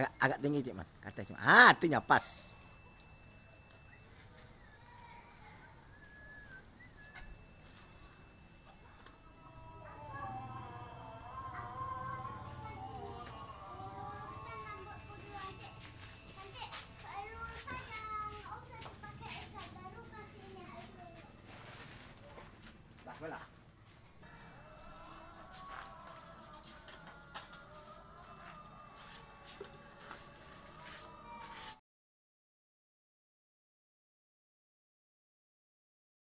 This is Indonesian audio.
agak agak tinggi cuman kata cuman ah itunya pas